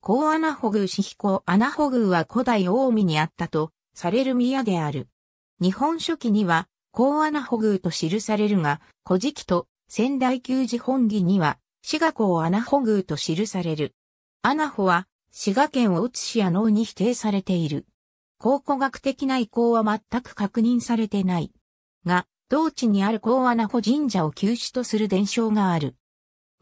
高アナホ宮市彦アナホ宮は古代大海にあったとされる宮である。日本書紀には高アナホ宮と記されるが、古事記と仙台旧寺本義には滋賀港アナホ宮と記される。アナホは滋賀県を写市や脳に否定されている。考古学的な意向は全く確認されてない。が、同地にある高穴保神社を休止とする伝承がある。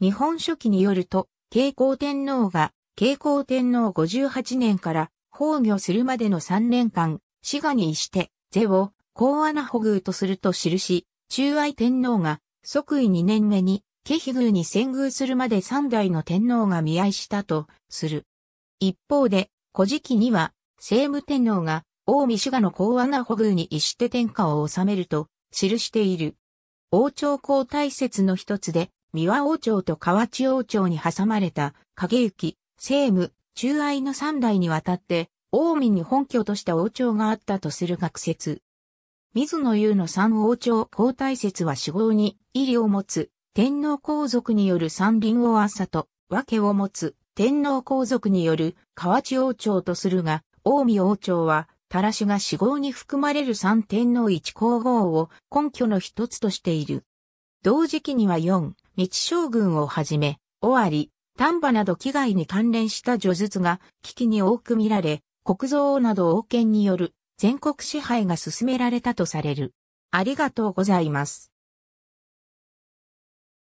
日本書紀によると、慶光天皇が慶光天皇58年から崩御するまでの3年間、滋賀にして、是を、高穴保宮とすると記し、中愛天皇が即位2年目に、慶比宮に遷宮するまで3代の天皇が見合いしたとする。一方で、古事記には、聖武天皇が、近江滋賀の高穴保宮に移して天下を治めると、記している。王朝交代説の一つで、三輪王朝と河内王朝に挟まれた、影行、政務、中愛の三代にわたって、近江に本拠とした王朝があったとする学説。水野優の三王朝交代説は死号に意義を持つ天皇皇族による三輪王朝と和家を持つ天皇皇族による河内王朝とするが、近江王朝は、たらしが死号に含まれる三天皇一皇后を根拠の一つとしている。同時期には四、道将軍をはじめ、尾張、丹波など危害に関連した叙述が危機に多く見られ、国蔵など王権による全国支配が進められたとされる。ありがとうございます。